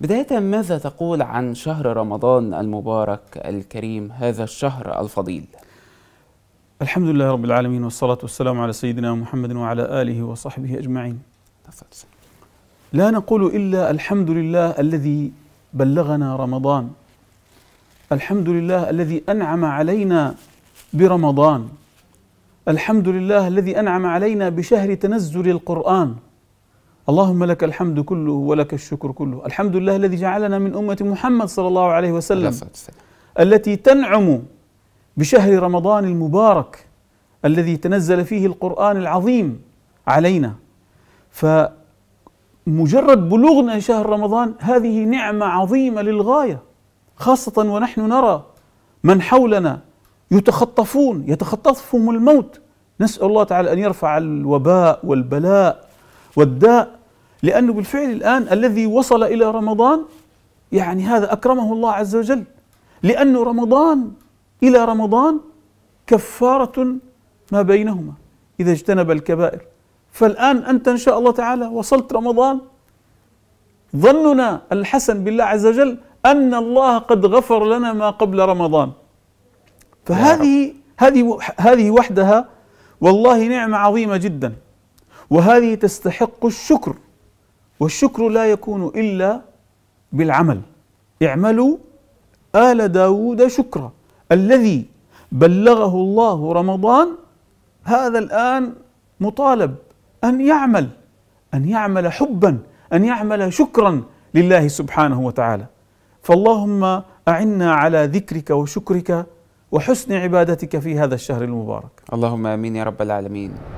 بداية ماذا تقول عن شهر رمضان المبارك الكريم هذا الشهر الفضيل؟ الحمد لله رب العالمين والصلاة والسلام على سيدنا محمد وعلى آله وصحبه أجمعين لا نقول إلا الحمد لله الذي بلغنا رمضان الحمد لله الذي أنعم علينا برمضان الحمد لله الذي أنعم علينا بشهر تنزل القرآن اللهم لك الحمد كله ولك الشكر كله الحمد لله الذي جعلنا من أمة محمد صلى الله عليه وسلم التي تنعم بشهر رمضان المبارك الذي تنزل فيه القرآن العظيم علينا فمجرد بلوغنا شهر رمضان هذه نعمة عظيمة للغاية خاصة ونحن نرى من حولنا يتخطفون يتخطفهم الموت نسأل الله تعالى أن يرفع الوباء والبلاء والداء لأنه بالفعل الآن الذي وصل إلى رمضان يعني هذا أكرمه الله عز وجل لأنه رمضان إلى رمضان كفارة ما بينهما إذا اجتنب الكبائر فالآن أنت إن شاء الله تعالى وصلت رمضان ظننا الحسن بالله عز وجل أن الله قد غفر لنا ما قبل رمضان فهذه هذه هذه وحدها والله نعمة عظيمة جدا وهذه تستحق الشكر والشكر لا يكون إلا بالعمل اعملوا آل داود شكرا الذي بلغه الله رمضان هذا الآن مطالب أن يعمل أن يعمل حبا أن يعمل شكرا لله سبحانه وتعالى فاللهم أعنا على ذكرك وشكرك وحسن عبادتك في هذا الشهر المبارك اللهم امين يا رب العالمين